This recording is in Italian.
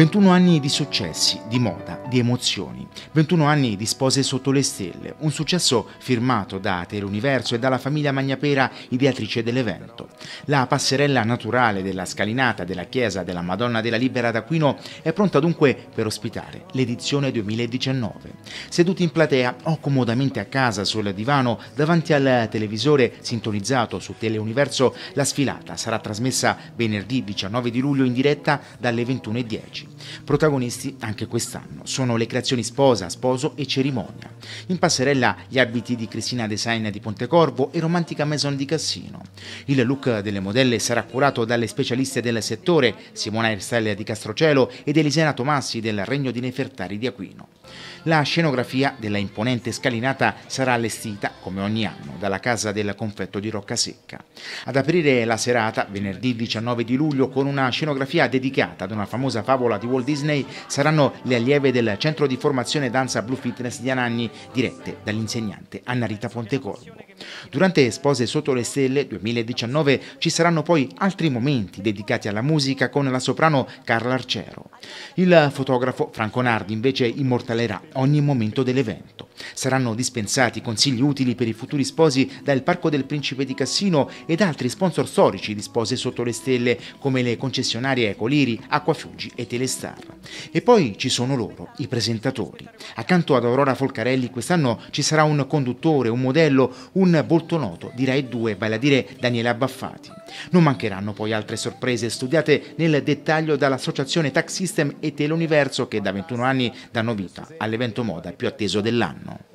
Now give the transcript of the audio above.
21 anni di successi, di moda, di emozioni. 21 anni di spose sotto le stelle, un successo firmato da Teleuniverso e dalla famiglia Magnapera, ideatrice dell'evento. La passerella naturale della scalinata della chiesa della Madonna della Libera d'Aquino è pronta dunque per ospitare l'edizione 2019. Seduti in platea o comodamente a casa sul divano davanti al televisore sintonizzato su Teleuniverso, la sfilata sarà trasmessa venerdì 19 di luglio in diretta dalle 21.10. Protagonisti anche quest'anno sono le creazioni Sposa, Sposo e Cerimonia. In passerella gli abiti di Cristina Design di Pontecorvo e Romantica Maison di Cassino. Il look delle modelle sarà curato dalle specialiste del settore Simona Erstella di Castrocelo ed Elisena Tomassi del Regno di Nefertari di Aquino. La scenografia della imponente scalinata sarà allestita, come ogni anno, dalla Casa del Confetto di Roccasecca. Ad aprire la serata, venerdì 19 di luglio, con una scenografia dedicata ad una famosa favola di Walt Disney saranno le allieve del centro di formazione danza Blue Fitness di Ananni, dirette dall'insegnante Anna Rita Fontecorvo. Durante Spose sotto le stelle 2019 ci saranno poi altri momenti dedicati alla musica con la soprano Carla Arcero. Il fotografo Franco Nardi invece immortalerà ogni momento dell'evento. Saranno dispensati consigli utili per i futuri sposi dal Parco del Principe di Cassino ed altri sponsor storici di spose sotto le stelle come le concessionarie Ecoliri, Acquafiuggi e Telestar. E poi ci sono loro, i presentatori. Accanto ad Aurora Folcarelli quest'anno ci sarà un conduttore, un modello, un volto noto di Rai 2, vale a dire Daniela Baffati. Non mancheranno poi altre sorprese studiate nel dettaglio dall'associazione Tax System e Teleuniverso che da 21 anni danno vita all'evento moda più atteso dell'anno.